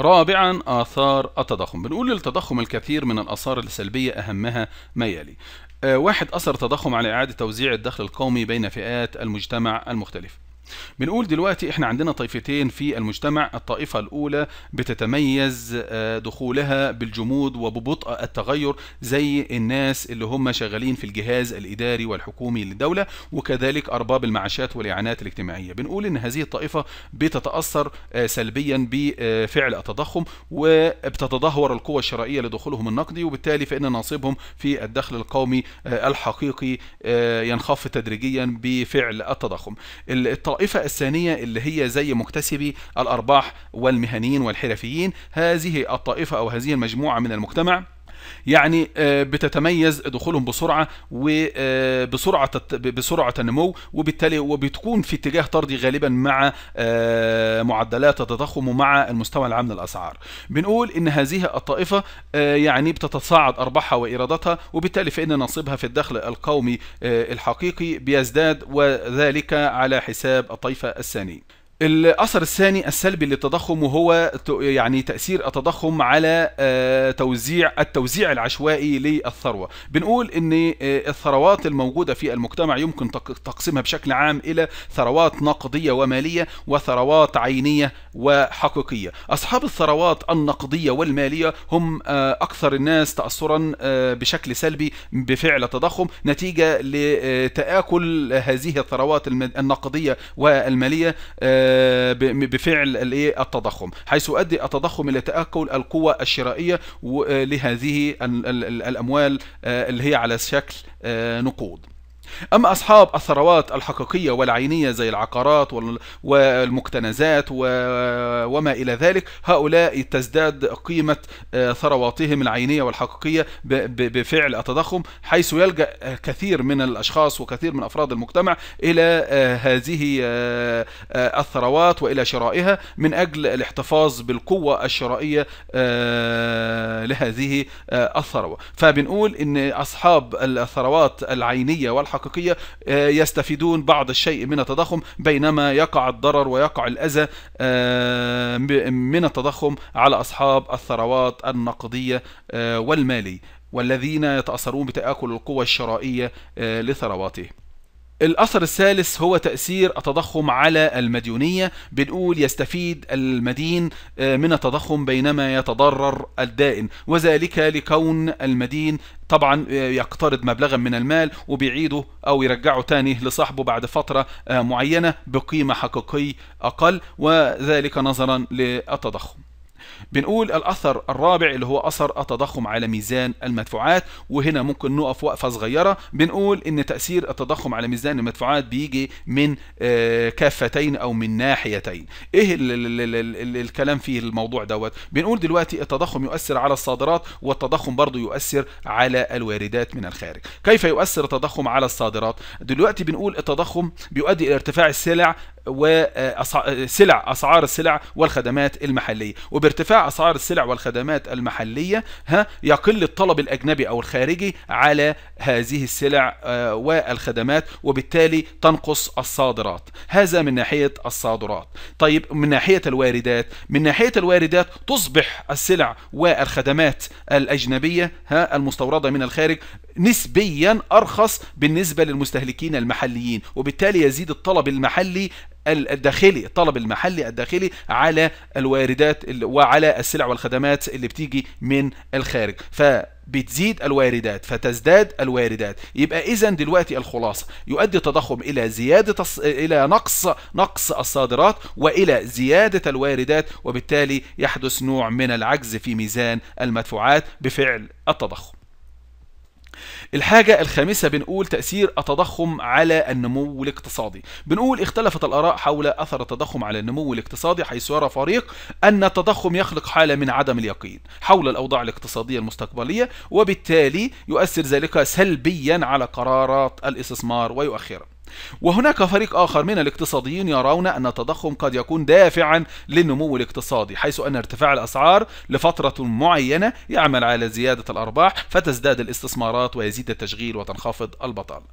رابعا آثار التضخم بنقول للتضخم الكثير من الآثار السلبية أهمها ما يلي آه، واحد أثر تضخم على إعادة توزيع الدخل القومي بين فئات المجتمع المختلفة بنقول دلوقتي احنا عندنا طائفتين في المجتمع الطائفة الأولى بتتميز آه، دخولها بالجمود وببطء التغير زي الناس اللي هم شغالين في الجهاز الإداري والحكومي للدولة وكذلك أرباب المعاشات والإعانات الاجتماعية بنقول إن هذه الطائفة بتتأثر آه، سلبيا بفعل التضخم وبتتدهور القوى الشرائية لدخولهم النقدي وبالتالي فإن نصيبهم في الدخل القومي آه، الحقيقي ينخفض تدريجيا بفعل التضخم الطائفة الثانية اللي هي زي مكتسبي الأرباح والمهنيين والحرفيين هذه الطائفة أو هذه المجموعة من المجتمع يعني آه، بتتميز دخولهم بسرعه وبسرعه آه، بسرعه النمو وبالتالي وبتكون في اتجاه طردي غالبا مع آه، معدلات التضخم ومع المستوى العام للاسعار بنقول ان هذه الطائفه يعني بتتصاعد ارباحها وايراداتها وبالتالي فان نصيبها في الدخل القومي الحقيقي بيزداد وذلك على حساب الطائفه الثانيه الاثر الثاني السلبي للتضخم وهو يعني تاثير التضخم على آه، توزيع التوزيع العشوائي للثروه بنقول ان آه، الثروات الموجوده في المجتمع يمكن تقسيمها بشكل عام الى ثروات نقديه وماليه وثروات عينيه وحقيقيه اصحاب الثروات النقديه والماليه هم آه، اكثر الناس تاثرا بشكل سلبي بفعل التضخم نتيجه لتاكل هذه الثروات النقديه والماليه بفعل الايه التضخم حيث يؤدي التضخم الى تاكل القوه الشرائيه آه، لهذه الاموال آه، اللي هي على شكل آه، نقود أما أصحاب الثروات الحقيقية والعينية زي العقارات والمكتنزات وما إلى ذلك هؤلاء تزداد قيمة آه، ثرواتهم العينية والحقيقية بفعل التضخم حيث يلجأ آه، كثير من الأشخاص وكثير من أفراد المجتمع إلى آه، هذه الثروات وإلى شرائها من أجل الاحتفاظ بالقوة الشرائية لهذه الثروة فبنقول أن أصحاب الثروات العينية والحقيقية حقيقية آه، يستفيدون بعض الشيء من التضخم بينما يقع الضرر ويقع الأذى آه، من التضخم على أصحاب الثروات النقدية آه، والمالية والذين يتأثرون بتآكل القوى الشرائية لثرواتهم الأثر الثالث هو تأثير التضخم على المديونية بنقول يستفيد المدين آه، من التضخم بينما يتضرر الدائن وذلك لكون المدين طبعا آه، يقترض مبلغا من المال وبيعيده أو يرجعه تاني لصاحبه بعد فترة آه، معينة بقيمة حقيقية أقل وذلك نظرا للتضخم بنقول الاثر الرابع اللي هو اثر التضخم على ميزان المدفوعات وهنا ممكن نقف وقفه صغيره بنقول ان تاثير التضخم على ميزان المدفوعات بيجي من آه، كافتين او من ناحيتين ايه الكلام فيه الموضوع دوت بنقول دلوقتي التضخم يؤثر على الصادرات والتضخم برضه يؤثر على الواردات من الخارج كيف يؤثر التضخم على الصادرات دلوقتي بنقول التضخم بيؤدي الى ارتفاع السلع وسلع اسعار السلع والخدمات المحليه وبارتفاع اسعار السلع والخدمات المحليه ها يقل الطلب الاجنبي او الخارجي على هذه السلع آه، والخدمات وبالتالي تنقص الصادرات هذا من ناحيه الصادرات طيب من ناحيه الواردات من ناحيه الواردات تصبح السلع والخدمات الاجنبيه ها المستورده من الخارج نسبيا ارخص بالنسبه للمستهلكين المحليين وبالتالي يزيد الطلب المحلي الداخلي الطلب المحلي الداخلي على الواردات وعلى السلع والخدمات اللي بتيجي من الخارج ف بتزيد الواردات فتزداد الواردات يبقى اذا دلوقتي الخلاصه يؤدي التضخم الى زياده الص... الى نقص نقص الصادرات والى زياده الواردات وبالتالي يحدث نوع من العجز في ميزان المدفوعات بفعل التضخم الحاجة الخامسة بنقول تأثير التضخم على النمو الاقتصادي بنقول اختلفت الآراء حول أثر التضخم على النمو الاقتصادي حيث يرى فريق أن التضخم يخلق حالة من عدم اليقين حول الأوضاع الاقتصادية المستقبلية وبالتالي يؤثر ذلك سلبيا على قرارات الاستثمار ويؤخرها وهناك فريق آخر من الاقتصاديين يرون أن التضخم قد يكون دافعا للنمو الاقتصادي حيث أن ارتفاع الأسعار لفترة معينة يعمل على زيادة الأرباح فتزداد الاستثمارات ويزيد التشغيل وتنخفض البطالة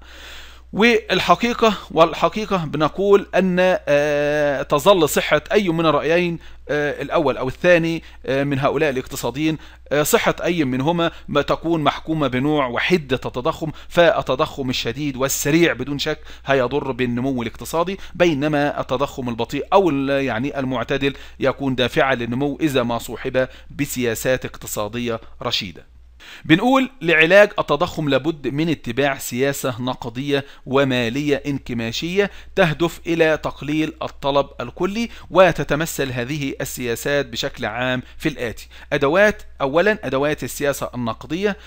والحقيقة والحقيقة بنقول أن آه، تظل صحة أي من الرأيين آه، الأول أو الثاني آه، من هؤلاء الاقتصاديين صحة أي منهما ما تكون محكومة بنوع وحدة التضخم فالتضخم الشديد والسريع بدون شك هيضر بالنمو الاقتصادي بينما التضخم البطيء أو يعني المعتدل يكون دافعا للنمو إذا ما صوحب بسياسات اقتصادية رشيدة بنقول لعلاج التضخم لابد من اتباع سياسة نقدية ومالية انكماشية تهدف إلى تقليل الطلب الكلي وتتمثل هذه السياسات بشكل عام في الآتي أدوات أولا أدوات السياسة النقدية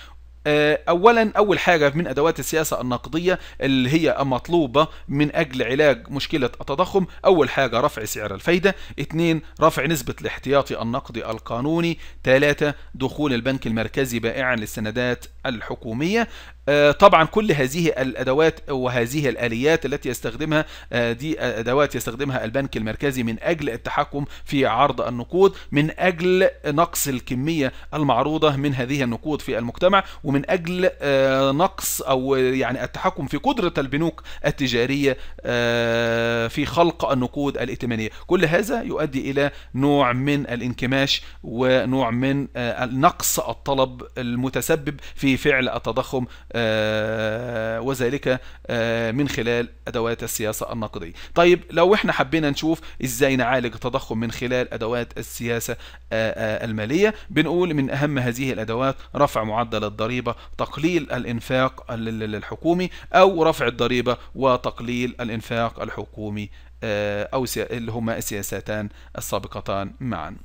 آه، اولا اول حاجه من ادوات السياسه النقديه اللي هي مطلوبه من اجل علاج مشكله التضخم اول حاجه رفع سعر الفايده اثنين رفع نسبه الاحتياطي النقدي القانوني ثلاثة دخول البنك المركزي بائعا للسندات الحكومية آه، طبعا كل هذه الأدوات وهذه الآليات التي يستخدمها آه، دي أدوات يستخدمها البنك المركزي من أجل التحكم في عرض النقود من أجل نقص الكمية المعروضة من هذه النقود في المجتمع ومن أجل آه، نقص أو يعني التحكم في قدرة البنوك التجارية في خلق النقود الائتمانية كل هذا يؤدي إلى نوع من الانكماش ونوع من نقص الطلب المتسبب في بفعل التضخم آه، وذلك آه، من خلال أدوات السياسة النقدية طيب لو احنا حبينا نشوف ازاي نعالج التضخم من خلال أدوات السياسة آه، المالية بنقول من أهم هذه الأدوات رفع معدل الضريبة تقليل الإنفاق الحكومي أو رفع الضريبة وتقليل الإنفاق الحكومي أو اللي هما السياستان السابقتان معاً